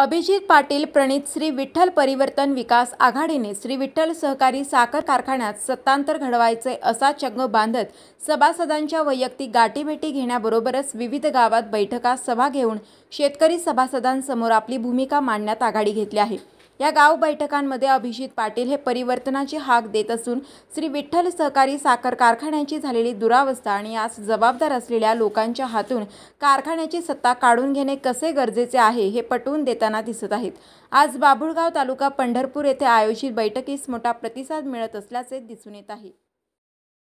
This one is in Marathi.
अभिजित पाटील प्रणित श्री विठ्ठल परिवर्तन विकास आघाडीने श्री विठ्ठल सहकारी साखर कारखान्यात सत्तांतर घडवायचे असा चंग बांधत सभासदांच्या वैयक्तिक गाठीभेटी घेण्याबरोबरच विविध गावात बैठका सभा घेऊन शेतकरी सभासदांसमोर आपली भूमिका मांडण्यात आघाडी घेतली आहे या गाव बैठकांमध्ये अभिजित पाटील हे परिवर्तनाची हाक देत असून श्री विठ्ठल सहकारी साखर कारखान्याची झालेली दुरावस्था आणि आज जबाबदार असलेल्या लोकांच्या हातून कारखान्याची सत्ता काढून घेणे कसे गरजेचे आहे हे पटवून देताना दिसत आहेत आज बाभुळगाव तालुका पंढरपूर येथे आयोजित बैठकीस मोठा प्रतिसाद मिळत असल्याचे दिसून येत आहे